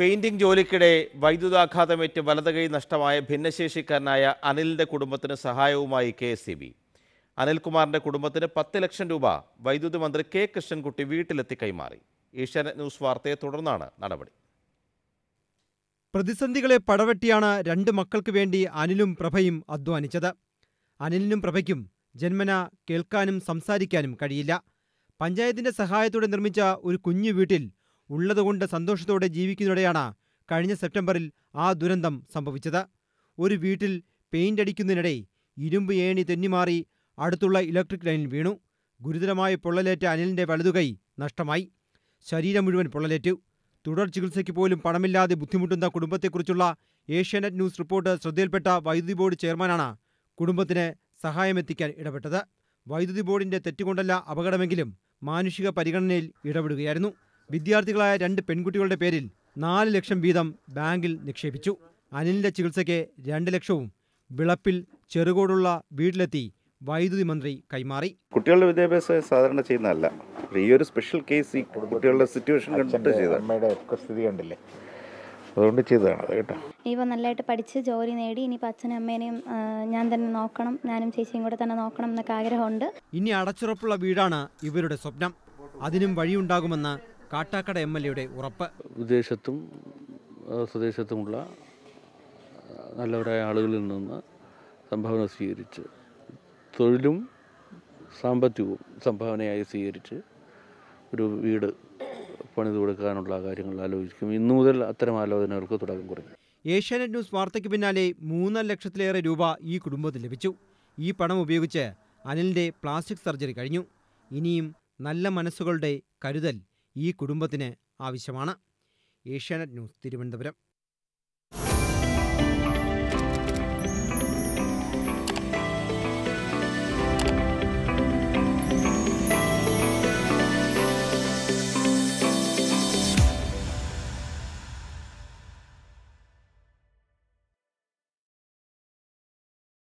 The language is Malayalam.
പെയിന്റിംഗ് ജോലിക്കിടെ വൈദ്യുതാഘാതമേറ്റ് വലതുകൈ നഷ്ടമായ ഭിന്നശേഷിക്കാരനായ അനിലിന്റെ കുടുംബത്തിന് സഹായവുമായി കെ എസ് അനിൽകുമാറിന്റെ കുടുംബത്തിന് പത്ത് ലക്ഷം രൂപ വൈദ്യുതി മന്ത്രി കെ കൃഷ്ണൻകുട്ടി വീട്ടിലെത്തി കൈമാറി ഏഷ്യാനെറ്റ് ന്യൂസ് വാർത്തയെ തുടർന്നാണ് നടപടി പ്രതിസന്ധികളെ പടവെട്ടിയാണ് രണ്ട് മക്കൾക്ക് വേണ്ടി അനിലും പ്രഭയും അധ്വാനിച്ചത് അനിലിനും പ്രഭയ്ക്കും ജന്മന കേൾക്കാനും സംസാരിക്കാനും കഴിയില്ല പഞ്ചായത്തിന്റെ സഹായത്തോടെ നിർമ്മിച്ച ഒരു കുഞ്ഞു വീട്ടിൽ ഉള്ളതുകൊണ്ട് സന്തോഷത്തോടെ ജീവിക്കുന്നതിനിടെയാണ് കഴിഞ്ഞ സെപ്റ്റംബറിൽ ആ ദുരന്തം സംഭവിച്ചത് ഒരു വീട്ടിൽ പെയിന്റ് അടിക്കുന്നതിനിടെ ഇരുമ്പ് ഏണി തെന്നിമാറി അടുത്തുള്ള ഇലക്ട്രിക് ലൈനിൽ വീണു ഗുരുതരമായ പൊള്ളലേറ്റ അനിലിൻ്റെ വലതുകൈ നഷ്ടമായി ശരീരം മുഴുവൻ പൊള്ളലേറ്റു തുടർ ചികിത്സയ്ക്ക് പോലും പണമില്ലാതെ ബുദ്ധിമുട്ടുന്ന കുടുംബത്തെക്കുറിച്ചുള്ള ഏഷ്യാനെറ്റ് ന്യൂസ് റിപ്പോർട്ട് ശ്രദ്ധയിൽപ്പെട്ട വൈദ്യുതി ബോർഡ് ചെയർമാനാണ് കുടുംബത്തിന് സഹായമെത്തിക്കാൻ ഇടപെട്ടത് വൈദ്യുതി ബോർഡിന്റെ തെറ്റുകൊണ്ടല്ല അപകടമെങ്കിലും മാനുഷിക പരിഗണനയിൽ ഇടപെടുകയായിരുന്നു വിദ്യാർത്ഥികളായ രണ്ട് പെൺകുട്ടികളുടെ പേരിൽ നാല് ലക്ഷം വീതം ബാങ്കിൽ നിക്ഷേപിച്ചു അനിലിന്റെ ചികിത്സയ്ക്ക് രണ്ട് ലക്ഷവും വിളപ്പിൽ ചെറുകോടുള്ള വീട്ടിലെത്തി വൈദ്യുതി മന്ത്രി കൈമാറി കുട്ടികളുടെ വിദ്യാഭ്യാസം സാധാരണ ചെയ്യുന്നതല്ല ഈ ഒരു സ്പെഷ്യൽ കേസ് ഈ കുട്ടികളുടെ സിറ്റുവേഷൻ കണ്ടിട്ട് ചെയ്തത് സ്ഥിതി കണ്ടില്ലേ അതുകൊണ്ട് ചെയ്തതാണ് അത് നല്ലതായിട്ട് പഠിച്ച് ജോലി നേടി ഇനി അച്ഛനും അമ്മേനെയും ഞാൻ തന്നെ നോക്കണം ഞാനും ചേച്ചിയും കൂടെ തന്നെ നോക്കണം എന്നൊക്കെ ആഗ്രഹമുണ്ട് ഇനി അടച്ചുറപ്പുള്ള വീടാണ് ഇവരുടെ സ്വപ്നം അതിനും വഴിയുണ്ടാകുമെന്ന് കാട്ടാക്കട എം എൽ എയുടെ ഉറപ്പ് വിദേശത്തും സ്വദേശത്തുമുള്ള നല്ലവരായ ആളുകളിൽ നിന്ന് സംഭാവന സ്വീകരിച്ച് തൊഴിലും സാമ്പത്തികവും സംഭാവനയായി സ്വീകരിച്ച് ഒരു വീട് പണിത് കൊടുക്കാനുള്ള കാര്യങ്ങൾ ആലോചിക്കും ഇന്നു മുതൽ അത്തരം ആലോചനകൾക്ക് തുടക്കം കുറിക്കും ഏഷ്യാനെറ്റ് ന്യൂസ് വാർത്തയ്ക്ക് പിന്നാലെ മൂന്നര ലക്ഷത്തിലേറെ രൂപ ഈ കുടുംബത്തിന് ലഭിച്ചു ഈ പണം ഉപയോഗിച്ച് അനിലിൻ്റെ പ്ലാസ്റ്റിക് സർജറി കഴിഞ്ഞു ഇനിയും നല്ല മനസ്സുകളുടെ കരുതൽ ഈ കുടുംബത്തിന് ആവശ്യമാണ് ഏഷ്യാനെറ്റ് ന്യൂസ് തിരുവനന്തപുരം